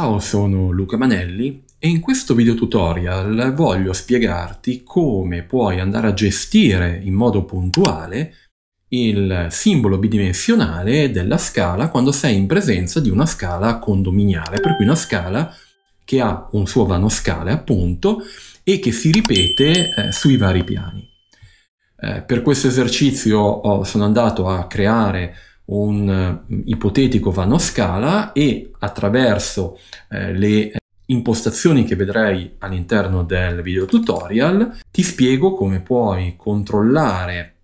Ciao, sono Luca Manelli e in questo video tutorial voglio spiegarti come puoi andare a gestire in modo puntuale il simbolo bidimensionale della scala quando sei in presenza di una scala condominiale, per cui una scala che ha un suo vano scale appunto e che si ripete eh, sui vari piani. Eh, per questo esercizio ho, sono andato a creare un eh, ipotetico vano scala e attraverso eh, le impostazioni che vedrai all'interno del video tutorial ti spiego come puoi controllare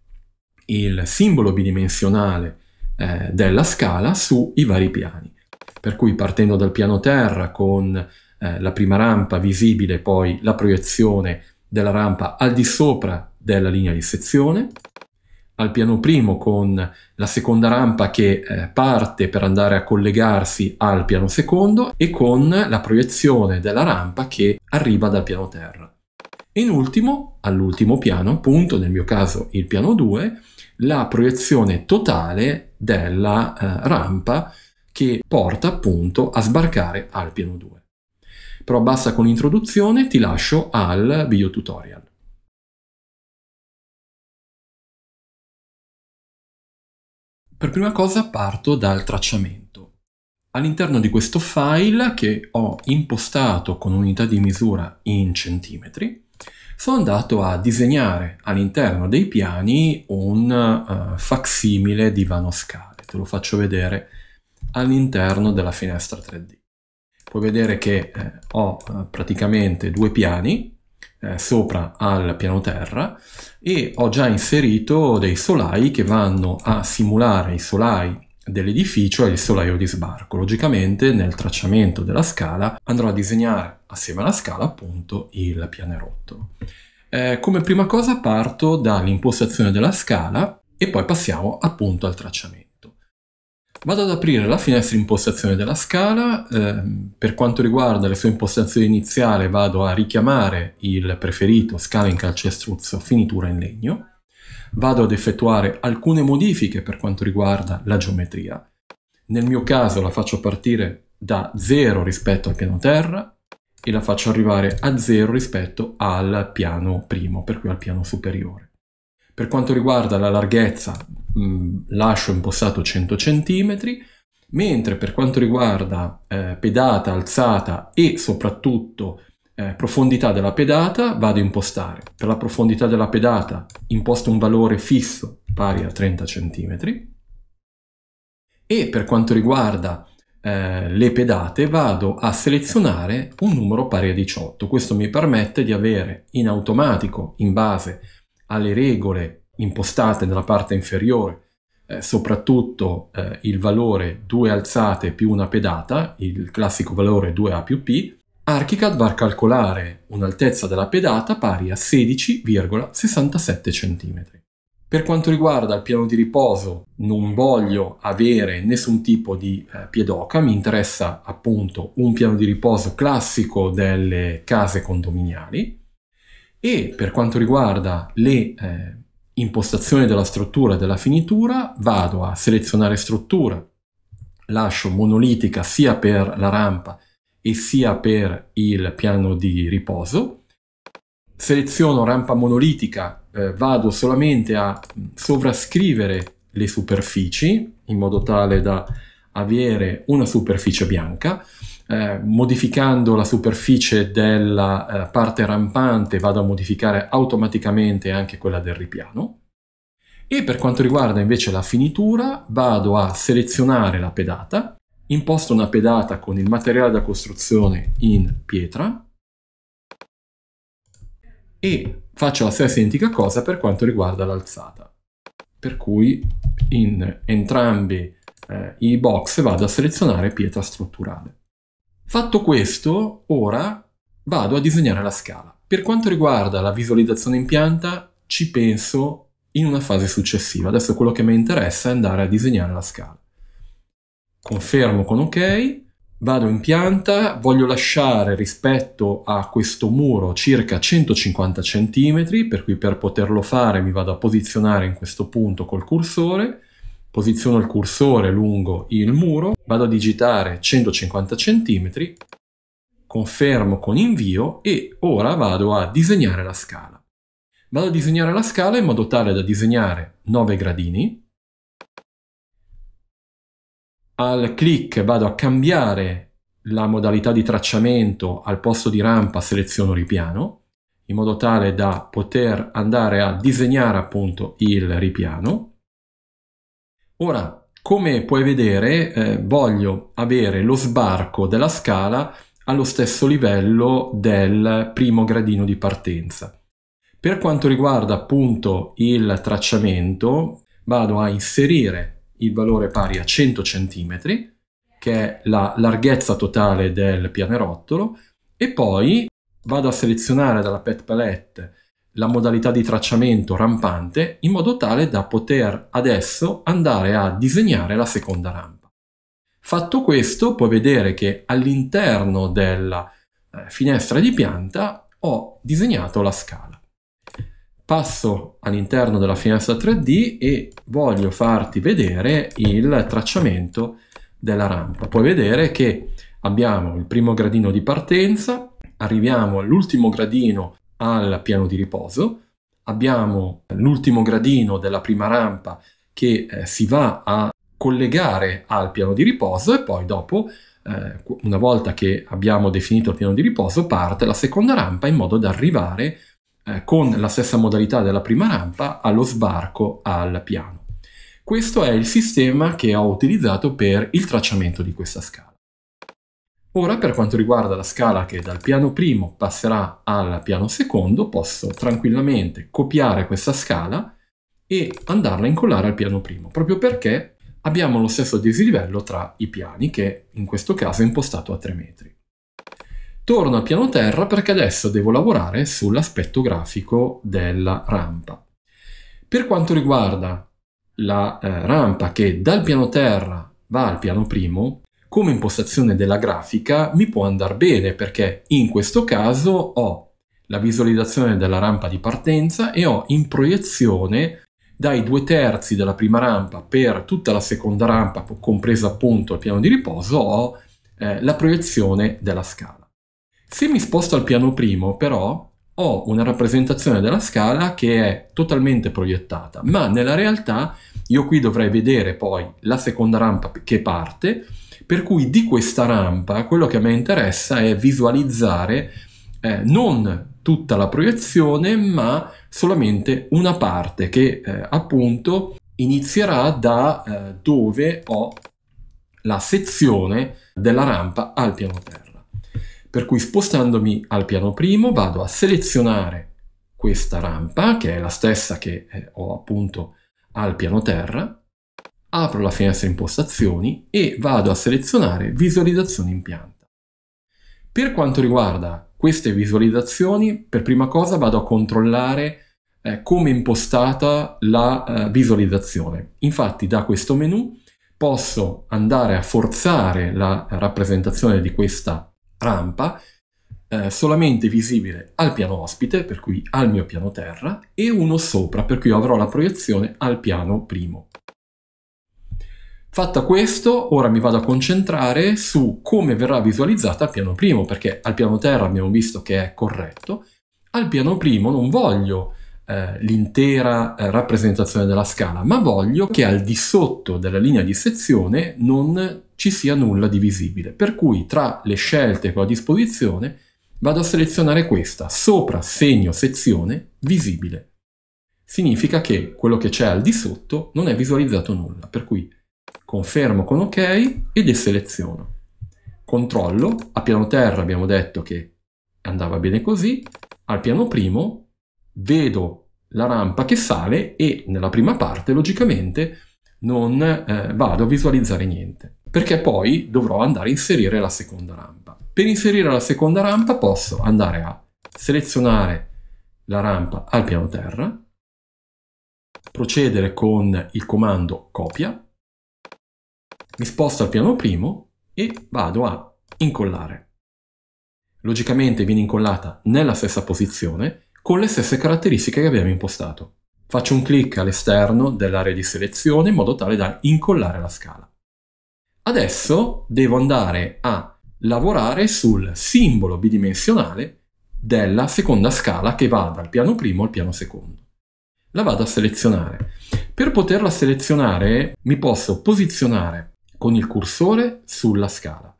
il simbolo bidimensionale eh, della scala sui vari piani. Per cui partendo dal piano terra con eh, la prima rampa visibile poi la proiezione della rampa al di sopra della linea di sezione, al piano primo con la seconda rampa che eh, parte per andare a collegarsi al piano secondo e con la proiezione della rampa che arriva dal piano terra. E in ultimo, all'ultimo piano, appunto, nel mio caso il piano 2, la proiezione totale della eh, rampa che porta appunto a sbarcare al piano 2. Però basta con l'introduzione, ti lascio al video tutorial. Per prima cosa parto dal tracciamento. All'interno di questo file che ho impostato con unità di misura in centimetri, sono andato a disegnare all'interno dei piani un uh, facsimile di vanoscale. Te lo faccio vedere all'interno della finestra 3D. Puoi vedere che eh, ho eh, praticamente due piani eh, sopra al piano terra e ho già inserito dei solai che vanno a simulare i solai dell'edificio e il solaio di sbarco. Logicamente nel tracciamento della scala andrò a disegnare assieme alla scala appunto il pianerottolo. Eh, come prima cosa parto dall'impostazione della scala e poi passiamo appunto al tracciamento. Vado ad aprire la finestra impostazione della scala, eh, per quanto riguarda le sue impostazioni iniziali vado a richiamare il preferito scala in calcestruzzo finitura in legno, vado ad effettuare alcune modifiche per quanto riguarda la geometria, nel mio caso la faccio partire da 0 rispetto al piano terra e la faccio arrivare a 0 rispetto al piano primo, per cui al piano superiore. Per quanto riguarda la larghezza, Mm, lascio impostato 100 cm, mentre per quanto riguarda eh, pedata, alzata e soprattutto eh, profondità della pedata vado a impostare. Per la profondità della pedata imposto un valore fisso pari a 30 cm e per quanto riguarda eh, le pedate vado a selezionare un numero pari a 18. Questo mi permette di avere in automatico, in base alle regole impostate nella parte inferiore eh, soprattutto eh, il valore 2 alzate più una pedata, il classico valore 2A più P, Archicad va a calcolare un'altezza della pedata pari a 16,67 cm. Per quanto riguarda il piano di riposo, non voglio avere nessun tipo di eh, piedoca, mi interessa appunto un piano di riposo classico delle case condominiali. E per quanto riguarda le eh, impostazione della struttura e della finitura, vado a selezionare struttura, lascio monolitica sia per la rampa e sia per il piano di riposo, seleziono rampa monolitica, eh, vado solamente a sovrascrivere le superfici in modo tale da avere una superficie bianca, eh, modificando la superficie della eh, parte rampante vado a modificare automaticamente anche quella del ripiano. E per quanto riguarda invece la finitura vado a selezionare la pedata, imposto una pedata con il materiale da costruzione in pietra e faccio la stessa identica cosa per quanto riguarda l'alzata. Per cui in entrambi eh, i box vado a selezionare pietra strutturale. Fatto questo, ora vado a disegnare la scala. Per quanto riguarda la visualizzazione in pianta, ci penso in una fase successiva. Adesso quello che mi interessa è andare a disegnare la scala. Confermo con ok, vado in pianta, voglio lasciare rispetto a questo muro circa 150 cm, per cui per poterlo fare mi vado a posizionare in questo punto col cursore posiziono il cursore lungo il muro, vado a digitare 150 cm, confermo con invio e ora vado a disegnare la scala. Vado a disegnare la scala in modo tale da disegnare 9 gradini. Al clic vado a cambiare la modalità di tracciamento al posto di rampa seleziono ripiano in modo tale da poter andare a disegnare appunto il ripiano Ora, come puoi vedere, eh, voglio avere lo sbarco della scala allo stesso livello del primo gradino di partenza. Per quanto riguarda appunto il tracciamento, vado a inserire il valore pari a 100 cm, che è la larghezza totale del pianerottolo, e poi vado a selezionare dalla pet palette la modalità di tracciamento rampante in modo tale da poter adesso andare a disegnare la seconda rampa. Fatto questo puoi vedere che all'interno della eh, finestra di pianta ho disegnato la scala. Passo all'interno della finestra 3D e voglio farti vedere il tracciamento della rampa. Puoi vedere che abbiamo il primo gradino di partenza, arriviamo all'ultimo gradino al piano di riposo, abbiamo l'ultimo gradino della prima rampa che eh, si va a collegare al piano di riposo e poi dopo, eh, una volta che abbiamo definito il piano di riposo, parte la seconda rampa in modo da arrivare eh, con la stessa modalità della prima rampa allo sbarco al piano. Questo è il sistema che ho utilizzato per il tracciamento di questa scala. Ora per quanto riguarda la scala che dal piano primo passerà al piano secondo, posso tranquillamente copiare questa scala e andarla a incollare al piano primo, proprio perché abbiamo lo stesso dislivello tra i piani, che in questo caso è impostato a 3 metri. Torno al piano terra perché adesso devo lavorare sull'aspetto grafico della rampa. Per quanto riguarda la eh, rampa che dal piano terra va al piano primo, come impostazione della grafica mi può andare bene perché in questo caso ho la visualizzazione della rampa di partenza e ho in proiezione dai due terzi della prima rampa per tutta la seconda rampa, compresa appunto il piano di riposo, ho eh, la proiezione della scala. Se mi sposto al piano primo, però, ho una rappresentazione della scala che è totalmente proiettata, ma nella realtà io qui dovrei vedere poi la seconda rampa che parte, per cui di questa rampa quello che a me interessa è visualizzare eh, non tutta la proiezione ma solamente una parte che eh, appunto inizierà da eh, dove ho la sezione della rampa al piano terra. Per cui spostandomi al piano primo vado a selezionare questa rampa che è la stessa che eh, ho appunto al piano terra apro la finestra impostazioni e vado a selezionare visualizzazioni in pianta. Per quanto riguarda queste visualizzazioni, per prima cosa vado a controllare eh, come è impostata la eh, visualizzazione. Infatti da questo menu posso andare a forzare la rappresentazione di questa rampa eh, solamente visibile al piano ospite, per cui al mio piano terra, e uno sopra, per cui avrò la proiezione al piano primo. Fatta questo, ora mi vado a concentrare su come verrà visualizzata al piano primo, perché al piano terra abbiamo visto che è corretto, al piano primo non voglio eh, l'intera eh, rappresentazione della scala, ma voglio che al di sotto della linea di sezione non ci sia nulla di visibile. Per cui tra le scelte che ho a disposizione vado a selezionare questa, sopra segno sezione visibile. Significa che quello che c'è al di sotto non è visualizzato nulla, per cui confermo con ok e deseleziono. Controllo, a piano terra abbiamo detto che andava bene così, al piano primo vedo la rampa che sale e nella prima parte logicamente non eh, vado a visualizzare niente perché poi dovrò andare a inserire la seconda rampa. Per inserire la seconda rampa posso andare a selezionare la rampa al piano terra, procedere con il comando copia mi sposto al piano primo e vado a incollare. Logicamente viene incollata nella stessa posizione con le stesse caratteristiche che abbiamo impostato. Faccio un clic all'esterno dell'area di selezione in modo tale da incollare la scala. Adesso devo andare a lavorare sul simbolo bidimensionale della seconda scala che va dal piano primo al piano secondo. La vado a selezionare. Per poterla selezionare mi posso posizionare con il cursore sulla scala.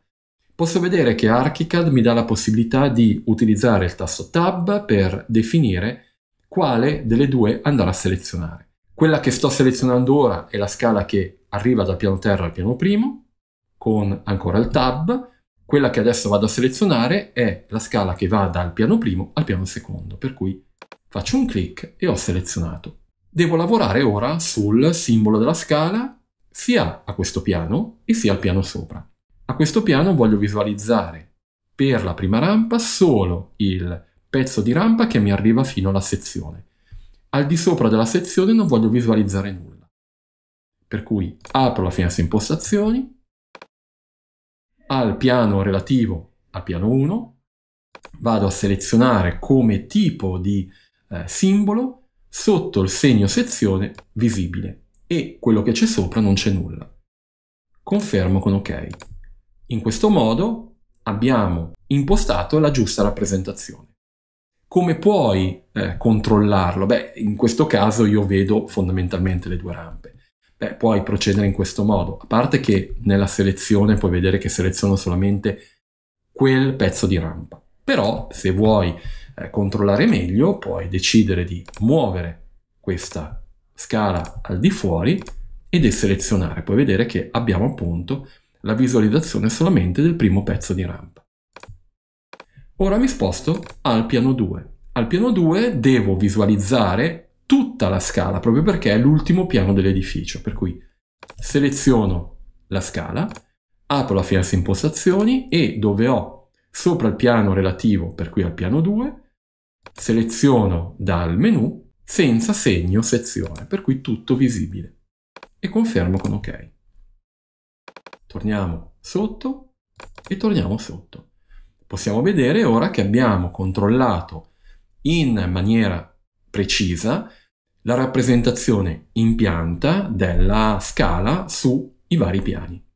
Posso vedere che ArchiCAD mi dà la possibilità di utilizzare il tasto Tab per definire quale delle due andare a selezionare. Quella che sto selezionando ora è la scala che arriva dal piano terra al piano primo, con ancora il Tab, quella che adesso vado a selezionare è la scala che va dal piano primo al piano secondo, per cui faccio un clic e ho selezionato. Devo lavorare ora sul simbolo della scala sia a questo piano e sia al piano sopra. A questo piano voglio visualizzare per la prima rampa solo il pezzo di rampa che mi arriva fino alla sezione. Al di sopra della sezione non voglio visualizzare nulla. Per cui apro la finestra impostazioni, al piano relativo al piano 1, vado a selezionare come tipo di eh, simbolo sotto il segno sezione visibile e quello che c'è sopra non c'è nulla. Confermo con ok. In questo modo abbiamo impostato la giusta rappresentazione. Come puoi eh, controllarlo? Beh, in questo caso io vedo fondamentalmente le due rampe. Beh, puoi procedere in questo modo, a parte che nella selezione puoi vedere che seleziono solamente quel pezzo di rampa. Però se vuoi eh, controllare meglio puoi decidere di muovere questa scala al di fuori e deselezionare. Puoi vedere che abbiamo appunto la visualizzazione solamente del primo pezzo di rampa. Ora mi sposto al piano 2. Al piano 2 devo visualizzare tutta la scala, proprio perché è l'ultimo piano dell'edificio. Per cui seleziono la scala, apro la finestra impostazioni e dove ho sopra il piano relativo, per cui al piano 2, seleziono dal menu senza segno sezione, per cui tutto visibile. E confermo con ok. Torniamo sotto e torniamo sotto. Possiamo vedere ora che abbiamo controllato in maniera precisa la rappresentazione in pianta della scala sui vari piani.